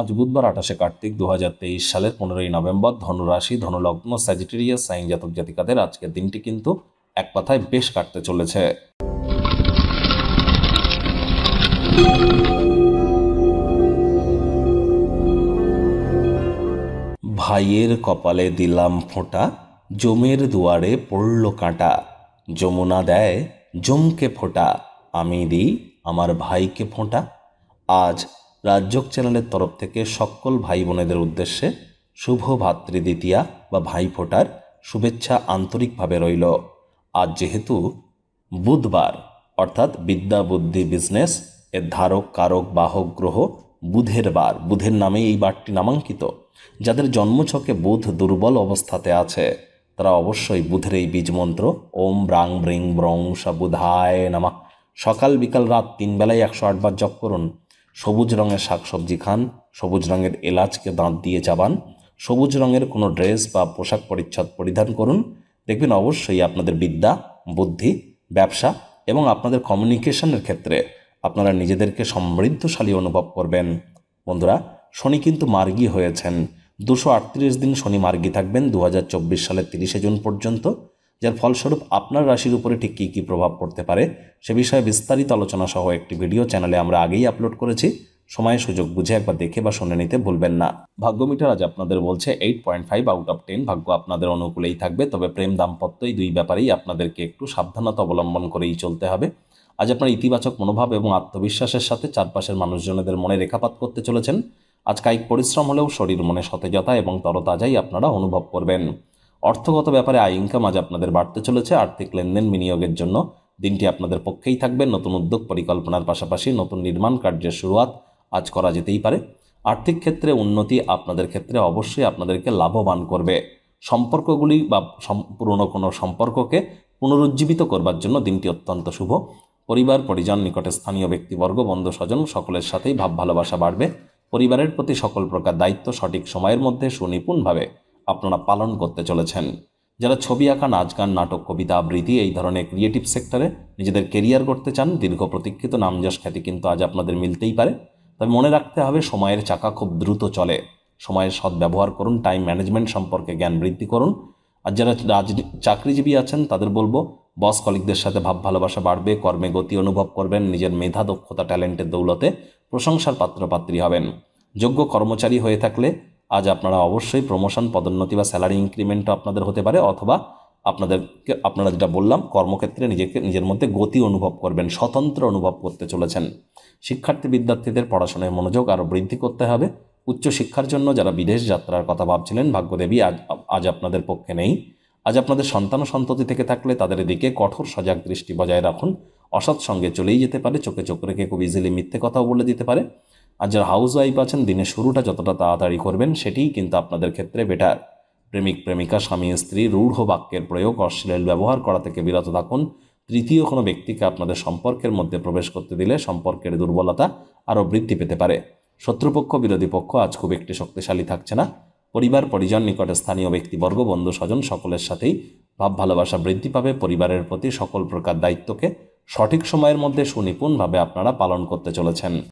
আজ বুধবার আঠাশে কার্তিক দু সালের পনেরোই নভেম্বর ধনুরাশি ধনুলগ্ন স্যাজিটেরিয়াস সাইন জাতক জাতিকাদের আজকের দিনটি কিন্তু এক কথায় বেশ কাটতে চলেছে ভাইয়ের কপালে দিলাম ফোঁটা জমের দুয়ারে পড়ল কাঁটা যমুনা দেয় জমকে ফোঁটা আমি দিই আমার ভাইকে ফোঁটা আজ রাজযোগ চ্যানেলের তরফ থেকে সকল ভাই বোনেদের উদ্দেশ্যে শুভ ভাতৃদ্বিতীয়া বা ভাইফোঁটার শুভেচ্ছা আন্তরিকভাবে রইল আজ যেহেতু বুধবার অর্থাৎ বিদ্যা বুদ্ধি বিজনেস এর ধারক কারক বাহক গ্রহ বুধের বার বুধের নামে এই বারটি নামাঙ্কিত যাদের জন্মছকে বুধ দুর্বল অবস্থাতে আছে তারা অবশ্যই বুধের এই বীজ মন্ত্র ওম ব্রাং ব্রিং ব্রং সা বুধায় নামা সকাল বিকাল রাত তিন বেলায় একশো আটবার জপ করুন সবুজ রঙের শাকসবজি খান সবুজ রঙের এলাচকে দাঁত দিয়ে চাবান সবুজ রঙের কোনো ড্রেস বা পোশাক পরিচ্ছদ পরিধান করুন দেখবেন অবশ্যই আপনাদের বিদ্যা বুদ্ধি ব্যবসা এবং আপনাদের কমিউনিকেশনের ক্ষেত্রে আপনারা নিজেদেরকে সমৃদ্ধশালী অনুভব করবেন বন্ধুরা শনি কিন্তু মার্গী হয়েছেন দুশো দিন শনি মার্গী থাকবেন দু সালের তিরিশে জুন পর্যন্ত যার ফলস্বরূপ আপনার রাশির উপরে ঠিক কী কী প্রভাব পড়তে পারে সে বিষয়ে বিস্তারিত আলোচনা সহ একটি ভিডিও চ্যানেলে আমরা আগেই আপলোড করেছি সময় সুযোগ বুঝে একবার দেখে বা শুনে নিতে ভুলবেন না ভাগ্যমিটার আজ আপনাদের বলছে eight point five out of ten ভাগ্য আপনাদের অনুকূলেই থাকবে তবে প্রেম দাম্পত্য এই দুই ব্যাপারেই আপনাদেরকে একটু সাবধানতা অবলম্বন করেই চলতে হবে আজ আপনার ইতিবাচক মনোভাব এবং আত্মবিশ্বাসের সাথে চারপাশের মানুষজনেদের মনে রেখাপাত করতে চলেছেন আজ কায়িক পরিশ্রম হলেও শরীর মনে সতেজতা এবং তরতাজাই আপনারা অনুভব করবেন অর্থগত ব্যাপারে আয় ইনকাম আজ আপনাদের বাড়তে চলেছে আর্থিক লেনদেন বিনিয়োগের জন্য দিনটি আপনাদের পক্ষেই থাকবে নতুন উদ্যোগ পরিকল্পনার পাশাপাশি নতুন নির্মাণ কার্যের শুরুয়াত আজ করা যেতেই পারে আর্থিক ক্ষেত্রে উন্নতি আপনাদের ক্ষেত্রে অবশ্যই আপনাদেরকে লাভবান করবে সম্পর্কগুলি বা পুরনো কোনো সম্পর্ককে পুনরুজ্জীবিত করবার জন্য দিনটি অত্যন্ত শুভ পরিবার পরিজন নিকটে স্থানীয় ব্যক্তিবর্গ বন্ধু স্বজন সকলের সাথেই ভাব ভালোবাসা বাড়বে পরিবারের প্রতি সকল প্রকার দায়িত্ব সঠিক সময়ের মধ্যে সুনিপুণভাবে আপনারা পালন করতে চলেছেন যারা ছবি আঁকা নাচ গান নাটক কবিতা আবৃত্তি এই ধরনের ক্রিয়েটিভ সেক্টরে নিজেদের কেরিয়ার করতে চান দীর্ঘ প্রতীক্ষিত নামযশ খ্যাতি কিন্তু আজ আপনাদের মিলতেই পারে তবে মনে রাখতে হবে সময়ের চাকা খুব দ্রুত চলে সময়ের সদ্ব্যবহার করুন টাইম ম্যানেজমেন্ট সম্পর্কে জ্ঞান বৃদ্ধি করুন আর যারা রাজ চাকরিজীবী আছেন তাদের বলবো বস কলিকদের সাথে ভাব ভালোবাসা বাড়বে কর্মে গতি অনুভব করবেন নিজের মেধা দক্ষতা ট্যালেন্টের দৌলতে প্রশংসার পাত্রপাত্রী হবেন যোগ্য কর্মচারী হয়ে থাকলে আজ আপনারা অবশ্যই প্রমোশন পদোন্নতি বা স্যালারি ইনক্রিমেন্টও আপনাদের হতে পারে অথবা আপনাদেরকে আপনারা যেটা বললাম কর্মক্ষেত্রে নিজেকে নিজের মধ্যে গতি অনুভব করবেন স্বতন্ত্র অনুভব করতে চলেছেন শিক্ষার্থী বিদ্যার্থীদের পড়াশোনায় মনোযোগ আরও বৃদ্ধি করতে হবে উচ্চশিক্ষার জন্য যারা বিদেশ যাত্রার কথা ভাবছিলেন ভাগ্যদেবী আজ আজ আপনাদের পক্ষে নেই আজ আপনাদের সন্তান সন্ততি থেকে থাকলে তাদের দিকে কঠোর সজাগ দৃষ্টি বজায় রাখুন অসৎ সঙ্গে চলেই যেতে পারে চোখে চোখ রেখে খুব ইজিলি মিথ্যে কথাও বলে দিতে পারে আর যারা হাউস ওয়াইফ আছেন দিনের শুরুটা যতটা তাড়াতাড়ি করবেন সেটিই কিন্তু আপনাদের ক্ষেত্রে বেটার প্রেমিক প্রেমিকা স্বামী স্ত্রী রূঢ় বাক্যের প্রয়োগ অশ্লীল ব্যবহার করা থেকে বিরত থাকুন তৃতীয় কোনো ব্যক্তিকে আপনাদের সম্পর্কের মধ্যে প্রবেশ করতে দিলে সম্পর্কের দুর্বলতা আরও বৃদ্ধি পেতে পারে শত্রুপক্ষ বিরোধী পক্ষ আজ খুব একটি শক্তিশালী থাকছে না পরিবার পরিজন নিকটে স্থানীয় ব্যক্তিবর্গ বন্ধু স্বজন সকলের সাথেই ভাব ভালোবাসা বৃদ্ধি পাবে পরিবারের প্রতি সকল প্রকার দায়িত্বকে সঠিক সময়ের মধ্যে সুনিপুণভাবে আপনারা পালন করতে চলেছেন